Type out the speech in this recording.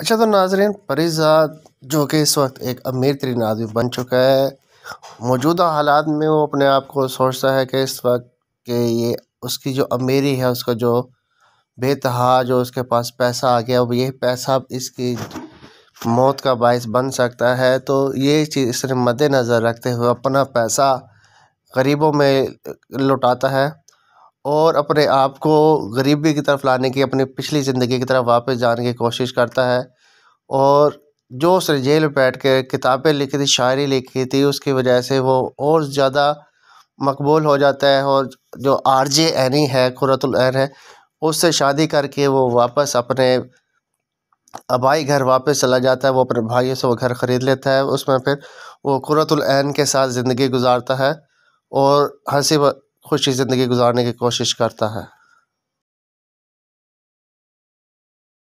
अच्छा तो नाजरीन परिजाद जो कि इस वक्त एक अमीर तरीन आदमी बन चुका है मौजूदा हालात में वो अपने आप को सोचता है कि इस वक्त के ये उसकी जो अमीरी है उसका जो बेतहा जो उसके पास पैसा आ गया अब यही पैसा अब इसकी मौत का बायस बन सकता है तो ये चीज़ इसने मद्दनज़र रखते हुए अपना पैसा गरीबों में लुटाता है और अपने आप को गरीबी की तरफ लाने की अपनी पिछली ज़िंदगी की तरफ वापस जाने की कोशिश करता है और जो उसने जेल में बैठ कर किताबें लिखी थी शायरी लिखी थी उसकी वजह से वो और ज़्यादा मकबूल हो जाता है और जो आर जे एनी है कुरतुल एन है उससे शादी करके वो वापस अपने आबाई घर वापस चला जाता है वो अपने भाइयों से वो घर ख़रीद लेता है उसमें फिर वो कुरतुल एन के साथ ज़िंदगी गुजारता है और हंसी खुशी ज़िंदगी गुजारने की कोशिश करता है